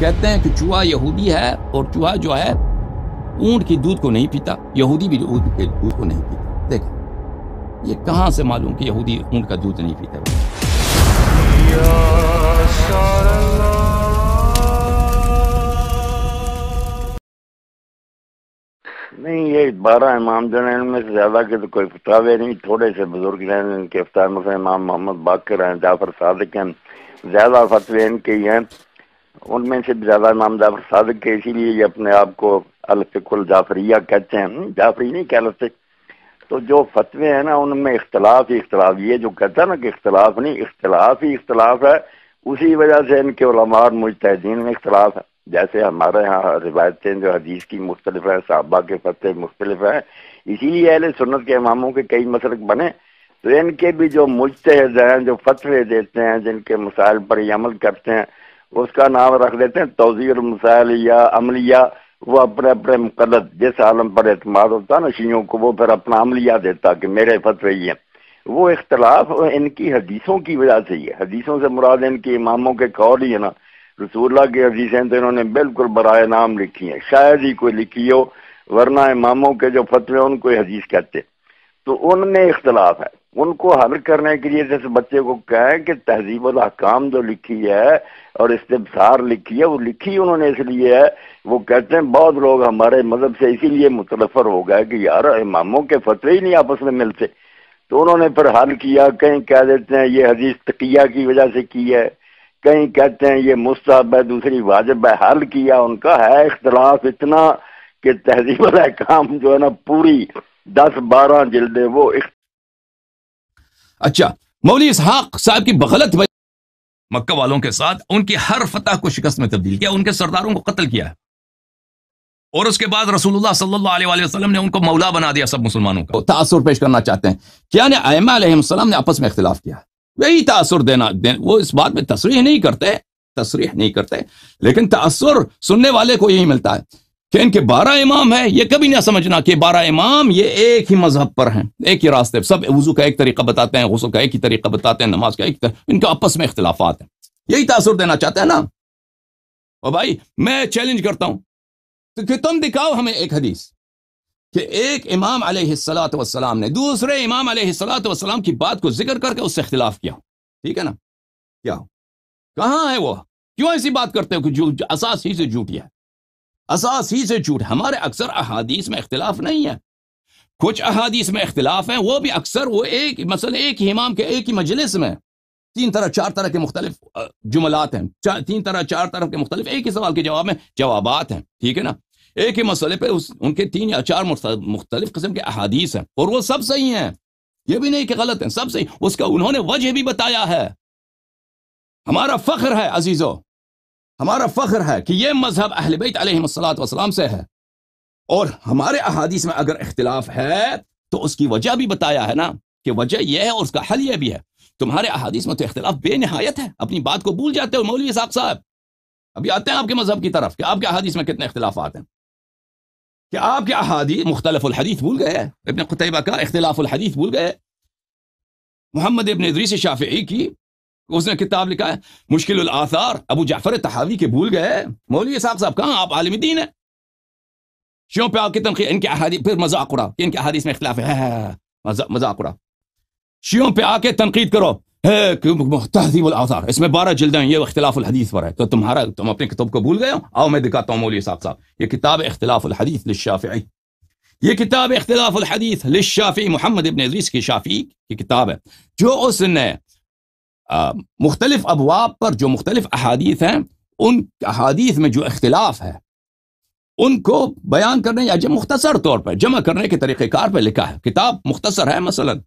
कहते हैं कि चूहा यहूदी है और चूहा जो है ऊंट की दूध को नहीं पीता यहूदी भी ऊंट के दूध को नहीं पीता देख ये कहां से मालूम कि यहूदी ऊंट का दूध नहीं पीता नहीं ये बारह इमाम जो हैं इनमें से ज़्यादा के तो कोई फतावे नहीं थोड़े से बुजुर्ग हैं इनके अफ्तार मसला इमाम मोहम्मद बाकर हैं जाफर सादिक हैं ज़्यादा फतवे इनके ही हैं उनमें से ज़्यादा जाफर सादक के इसीलिए ये अपने आप को अलफिकुल जाफरिया कहते हैं जाफरी नहीं कहते तो जो फतवे हैं ना उनमें इख्तलाफ ही इख्तलाफ ये जो कहता है ना कि इख्तलाफ नहीं इख्तलाफ ही इख्तलाफ है उसी वजह से इनके और मुजतदीन में इख्तलाफ है जैसे हमारे यहाँ रिवायतें जो हदीस की मुख्तलिफ हैं साहबा के फतेह मुख्तलिफ हैं इसीलिए अहले सुन्नत के इमामों के कई मसलक बने तो इनके भी जो मुजतहद हैं जो फतवे देते हैं जिनके मसाइल पर अमल करते हैं उसका नाम रख लेते हैं तोजीर मसाइल या अमलिया वो अपने अपने मुकदस जिस आलम पर एतम होता ना शीयों को वो फिर अपना अमलिया देता कि मेरे फतवे ही हैं वो इख्तलाफ इनकी हदीसों की वजह से ही है हदीसों से मुराद इनके इमामों के कौल ही है ना रसूल्ला की हदीसें तो इन्होंने बिल्कुल बरए नाम लिखी हैं शायद ही कोई लिखी हो वरना इमामों के जो फतवे उनको हदीस कहते हैं तो उनमें इख्तलाफ है उनको हल करने के लिए जैसे बच्चे को कहें कि तहजीब अहकाम जो लिखी है और इस्तेमसार लिखी है वो लिखी उन्होंने इसलिए है वो कहते हैं बहुत लोग हमारे मज़हब से इसीलिए मुतलफ़र हो गए कि यार इमामों के फतवे ही नहीं आपस में मिलते तो उन्होंने फिर हल किया कहीं कह देते हैं ये हदीस तकिया की वजह से की है कहीं कहते हैं ये मुस्ताब है दूसरी वाजब है हल किया उनका है इख्तलाफ इतना कि तहजीब अहकाम जो है ना पूरी दस बारह जिल्दे वो एक अच्छा मौली इसहाक साहब की बगलत मक्का वालों के साथ उनकी हर फतह को शिकस्त में तब्दील किया उनके सरदारों को कत्ल किया और उसके बाद रसूलुल्लाह सल्लल्लाहु अलैहि वसल्लम ने उनको मौला बना दिया सब मुसलमानों का तासुर पेश करना चाहते हैं क्या ने सलाम ने आपस में इख्तिलाफ किया वही तासुर देना दे, वो इस बात में तस्रीह नहीं करते तस्रीह नहीं करते लेकिन तासुर सुनने वाले को यही मिलता है कि इनके बारह इमाम है ये कभी ना समझना कि बारह इमाम ये एक ही मजहब पर हैं एक ही रास्ते सब वजू का एक तरीका बताते हैं गसल का एक ही तरीका बताते हैं नमाज का एक तर... इनका आपस में इख्तलाफात है यही तासुर देना चाहते हैं ना और भाई मैं चैलेंज करता हूं तो कि तुम दिखाओ हमें एक हदीस कि एक इमाम सलात वसलाम ने दूसरे इमाम सलात वसलाम की बात को जिक्र करके उससे इख्तलाफ किया ठीक है ना क्या कहाँ है वो क्यों ऐसी बात करते हो कि जो असासी से झूठी है असास ही से झूठ हमारे अक्सर अहादीस में इख्तलाफ नहीं है कुछ अहादीस में इख्तलाफ है वो भी अक्सर वो एक मसल एक ही इमाम के एक ही मजलिस में तीन तरह चार तरह के मुख्तलिफ जुमलात हैं तीन तरह चार तरह के मुख्तलिफ एक ही सवाल के जवाब में जवाब हैं ठीक है ना एक ही मसले पर उनके तीन या चार मुख्तलिफ किस्म के अहादीस हैं और वो सब सही हैं ये भी नहीं कि गलत हैं सब सही उसका उन्होंने वजह भी बताया है हमारा फख्र है अजीजों हमारा फख्र है कि यह मजहब अहल बैत से है और हमारे अहादीस में अगर इख्तलाफ है तो उसकी वजह भी बताया है ना कि वजह यह है और उसका हल यह भी है तुम्हारे अहादीस में तो इख्तलाफ बेनहायत है अपनी बात को भूल जाते हो मौलवी साहब साहब अभी आते हैं आपके मजहब की तरफ कि आपके अहादीस में कितने आते हैं कि आपके अहादी मुख्तलफुलहदीफ भूल गए इबन कुतबा का इख्तलाफुलहदीस भूल गए मोहम्मद इबन इदरीस शाफी की उसने किताब लिखा है मुश्किल आसार अबू जाफर तहावी के भूल गए मौलवी साहब साहब कहाँ आप आलमी दीन है शियों पे आपकी तनखी इनके अहादी फिर मजाक उड़ा इनके अहादीस में खिलाफ है मजाक उड़ा शियों पे आके तनकीद करो तहजीब आसार इसमें बारह जिल्दें ये अख्तिलाफ़ हदीस पर है तो तुम्हारा तुम अपने किताब को भूल गए हो आओ मैं दिखाता हूँ मौलवी साहब साहब ये किताब अख्तिलाफ़ हदीस लिशाफ़ी ये किताब अख्तिलाफ़ हदीस लिशाफ़ी मोहम्मद इबन अजीज की शाफ़ी की किताब है जो उसने मुख्तलिफ अबवाब पर जो मुख्तलिफ अहादीत हैं उन अहादीथ में जो अख्तिलाफ है उनको बयान करने या जब मुख्तसर तौर पर जमा करने के तरीक़ेकार पर लिखा है किताब मुख्तसर है मसलन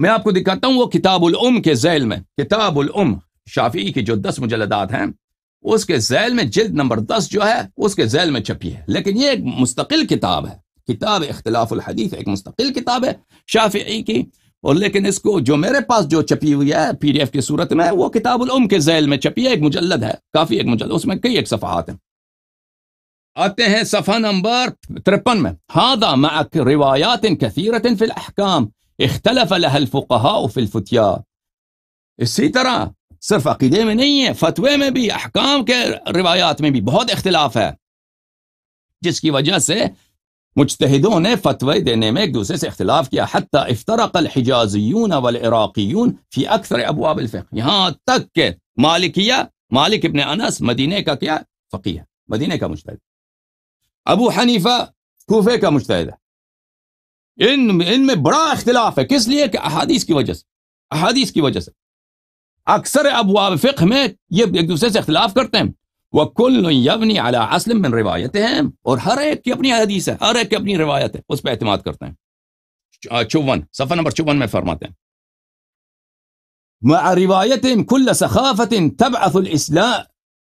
मैं आपको दिखाता हूँ वो किताबुल उम के जैल में किताबुल उम शाफी की जो दस मुजलदात हैं उसके जैल में जिल्द नंबर दस जो है उसके जैल में छपी है लेकिन ये एक मुस्तकिल किताब है किताब इख्तलाफुल हदीफ एक मुस्तकिल किताब है शाफी की और लेकिन इसको जो मेरे पास जो छपी हुई है पीडीएफ की सूरत में वो किताब उम के जैल में छपी है एक मुजल्लद है काफी एक मुजल्लद उसमें कई एक सफात हैं आते हैं सफा नंबर तिरपन में हादा मक रिवायात कसीरत फिलहकाम इख्तलफ अलफुकहा फिलफतिया इसी तरह सिर्फ अकीदे में नहीं है फतवे में भी अहकाम के रिवायात में भी बहुत इख्तलाफ है जिसकी वजह से मुश्तों ने फतवे देने में एक दूसरे से अख्तिलाफ किया हती इफ्तरकल अवल वलराक़ीन फ़ी अक्सर अब यहाँ तक के मालिकिया मालिक इबन अनस मदीने का क्या फ़की है मदीने का मुश्त अबू हनीफा खूफे का मुश्तद इन इनमें बड़ा अख्तिलाफ है किस लिए कि अहादीस की वजह से अहादीस की वजह से अक्सर अबू अब फ़िक में ये एक दूसरे से अख्तिलाफ करते हैं वकुल यवनी अला असलम बिन रिवायत हैं और हर एक की अपनी हदीस है हर एक की अपनी रिवायत है उस पर अहतम करते हैं चौवन सफर नंबर चौवन में फरमाते हैं مع روايتهم كل سخافة تبعث الإسلام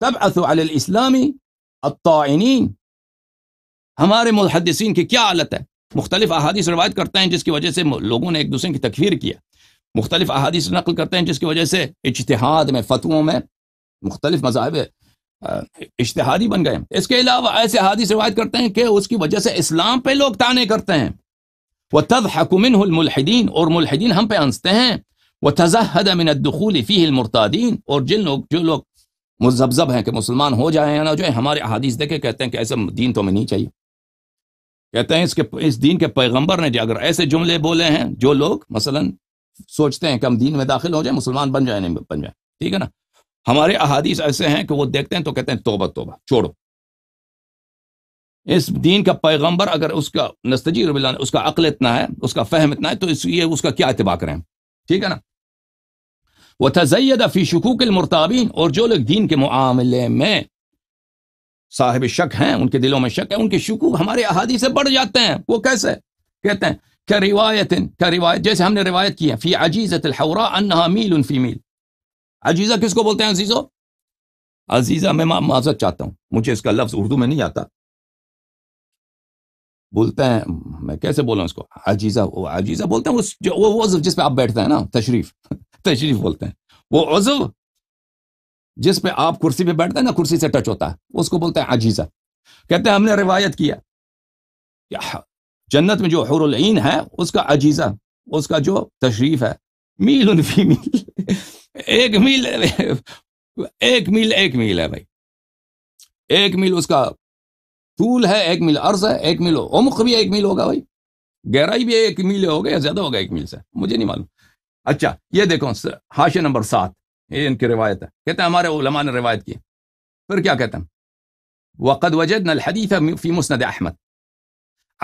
تبعث على الإسلام الطاعنين हमारे मुहदसिन की क्या हालत है मुख्तलिफ अहादीस रवायत करते हैं जिसकी वजह से लोगों ने एक दूसरे की तकफीर किया मुख्तलिफ अहादीस नकल करते हैं जिसकी वजह से इजतहाद में फतवों में मुख्तलिफ मजाहब इश्तहारी बन गए इसके अलावा ऐसे हादिस रिवायत करते हैं कि उसकी वजह से इस्लाम पे लोग ताने करते हैं वह तद हकुमिन मुलहदीन और मुलहदीन हम पे हंसते हैं वह तजहद अमिन मुर्तादीन और जिन लोग जो लोग मुजबजब हैं कि मुसलमान हो जाए ना जो हमारे हादिस देखे कहते हैं कि ऐसे दीन तो हमें नहीं चाहिए कहते हैं इसके इस दीन के पैगंबर ने अगर ऐसे जुमले बोले हैं जो लोग मसलन सोचते हैं कि हम दीन में दाखिल हो जाए मुसलमान बन जाए नहीं बन जाए ठीक है ना हमारे अहादीस ऐसे हैं कि वो देखते हैं तो कहते हैं तोबा तोबा छोड़ो इस दीन का पैगंबर अगर उसका नस्तजी रबीला उसका अकल इतना है उसका फहम इतना है तो इसलिए उसका क्या इतबा करें ठीक है ना वह तजैद फी शकूक मुरताबीन और जो लोग दीन के मामले में साहिब शक हैं उनके दिलों में शक है उनके शकूक हमारे अहादी से बढ़ जाते हैं वो कैसे कहते हैं क्या रिवायत क्या रिवायत जैसे हमने रिवायत की है फी अजीज़त हौरा अनहा मील फी मील अजीजा किसको बोलते हैं अजीजो अजीजा मैं माजत चाहता हूं मुझे इसका लफ्ज उर्दू में नहीं आता बोलते हैं मैं कैसे बोला उसको अजीजा वो अजीजा बोलते हैं उस जो वो वो जिस पे आप बैठते हैं ना तशरीफ तशरीफ बोलते हैं वो अजुब जिस पे आप कुर्सी पे बैठते हैं ना कुर्सी से टच होता है उसको बोलते हैं अजीजा कहते हैं हमने रिवायत किया जन्नत में जो हरन है उसका अजीजा उसका जो तशरीफ है मील उनफी मील एकमील एक मील एक मील है भाई एक मील उसका टूल है एक मील अर्ज है एक मील उमुख भी एक मील होगा भाई गहराई भी एक मील होगा या ज्यादा होगा एक मील से मुझे नहीं मालूम अच्छा ये देखो हाशे नंबर सात ये इनकी रिवायत है कहते हैं हमारे उलमा ने रिवायत की फिर क्या कहते हैं वक़द वजद नदीफ़ फ़ी मुस्ंद अहमद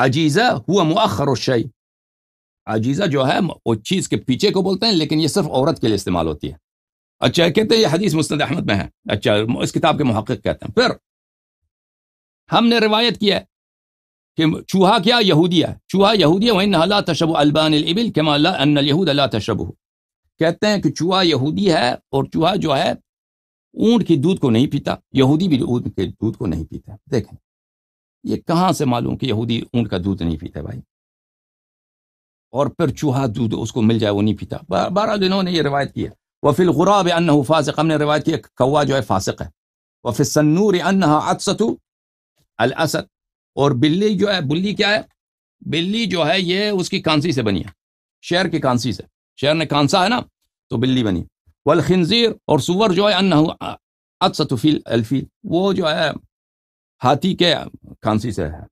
अजीज़ा हुआ मुखर शई अजीज़ा जो है वो चीज़ के पीछे को बोलते हैं लेकिन ये सिर्फ औरत के लिए इस्तेमाल होती है अच्छा कहते हैं ये हदीस मुस्त अहमद में है अच्छा इस किताब के महक़ कहते हैं फिर हमने रिवायत किया है कि चूहा क्या यहूदिया चूहा यहूदिया वही नहला तशब अलबानबिल इबिल तशब कहते हैं कि चूहा यहूदी है और चूहा जो है ऊंट की दूध को नहीं पीता यहूदी भी ऊंट के दूध को नहीं पीता देखें ये कहाँ से मालूम कि यहूदी ऊंट का दूध नहीं पीता भाई और फिर चूहा दूध उसको मिल जाए वो नहीं पीता बहरहाल इन्होंने ये रिवायत किया वफिल गुराब अन्न फासिक हमने रिवायत किया कौवा जो है फासिक है वफिल सन्नूर अनहा अदसतु अल असद और बिल्ली जो है बुल्ली क्या है बिल्ली जो है ये उसकी कांसी से बनी है शेर की कांसी से शेर ने कांसा है ना तो बिल्ली बनी वल खिंजीर और सुवर जो है अन्न अदसतुफील अल्फील वो जो है हाथी के कांसी से है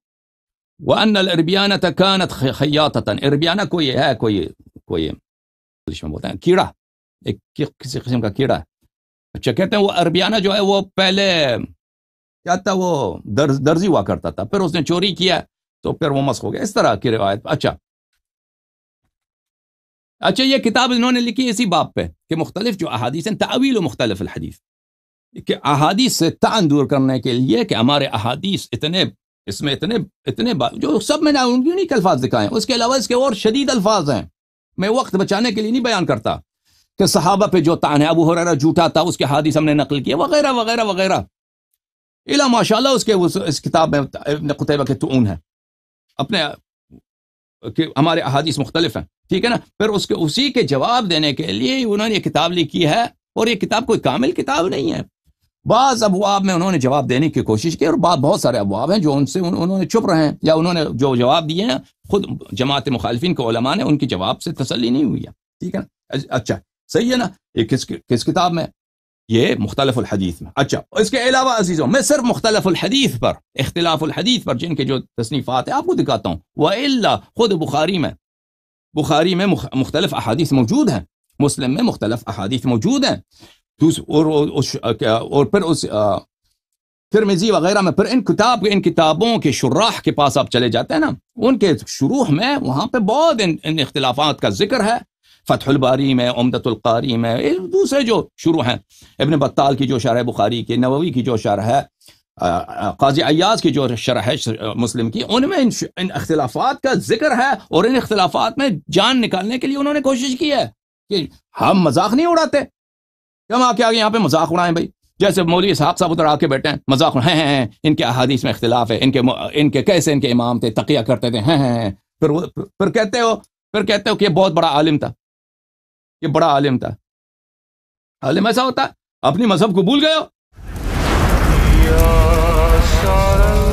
وان الاربيانة كانت خياطة اربيانة كوية ها كوية كوية ليش مبوتا كيرا إيه، كي كسي قسم كيرا چكتا و اربيانة جو ہے وہ پہلے جاتا وہ درز درزی ہوا کرتا تھا پھر اس نے چوری کیا تو پھر وہ مسخ ہو گیا اس طرح کی روایت اچھا اچھا یہ کتاب انہوں نے لکھی اسی باب پہ کہ مختلف جو احادیث ہیں تعویل و مختلف الحدیث کہ احادیث سے تعن دور کرنے کے لیے کہ ہمارے احادیث اتنے इसमें इतने इतने जो सब मैंने के अल्फाज दिखाए उसके अलावा इसके और शदीद अल्फाज हैं मैं वक्त बचाने के लिए नहीं बयान करता कि सहाबा पे जो तान है हो रहा झूठा था उसके हादिस हमने नकल किया वगैरह वगैरह वगैरह इला माशा उसके उस, इस किताब में इबन के तून है अपने कि हमारे अहादीस मुख्तलिफ हैं ठीक है ना फिर उसके उसी के जवाब देने के लिए उन्होंने ये किताब लिखी है और ये किताब कोई कामिल किताब नहीं है बाज़ अबवाब में उन्होंने जवाब देने की कोशिश की और बाद बहुत सारे अबवाब हैं जो उनसे उन, उन्होंने चुप रहे हैं या उन्होंने जो जवाब दिए हैं खुद जमात मुखालफिन के ओलमा ने उनके जवाब से तसली नहीं हुई है ठीक है ना अच्छा सही है ना ये किस किस किताब में ये मुख्तलफ में अच्छा इसके अलावा अजीज़ों में सिर्फ मुख्तलफ हदीस पर इख्तलाफ हदीस पर जिनके जो तसनीफ़ात है आपको दिखाता हूँ वल्ला खुद बुखारी में बुखारी में मुख्तलफ अहादीस मौजूद हैं मुस्लिम में मुख्तलफ अहादीस मौजूद हैं और और फिर उस फिर मजी वगैरह में फिर इन किताब इन किताबों के शुराह के पास आप चले जाते हैं ना उनके शुरू में वहाँ पर बहुत इन इन इख्लाफा का जिक्र है फतहुलबारी में उमदतुल्कारी में दूसरे जो शुरू हैं इबन बत्ताल की जो शरह बुखारी की नववी की जो शरह है काजी अयाज की जो शरह है मुस्लिम की उनमें इन, इन अख्तिलाफात का जिक्र है और इन अख्तिलाफात में जान निकालने के लिए उन्होंने कोशिश की है कि हम मजाक नहीं उड़ाते हम आके आगे यहाँ पे मजाक उड़ाएं भाई जैसे मौलवी साहब साहब उधर आके बैठे हैं मजाक हैं हैं है, इनके अहादीस में इख्तिलाफ है इनके इनके कैसे इनके इमाम थे तकिया करते थे हैं हैं है, फिर फिर कहते हो फिर कहते हो कि ये बहुत बड़ा आलिम था ये बड़ा आलिम था आलिम ऐसा होता अपनी मजहब को भूल गए हो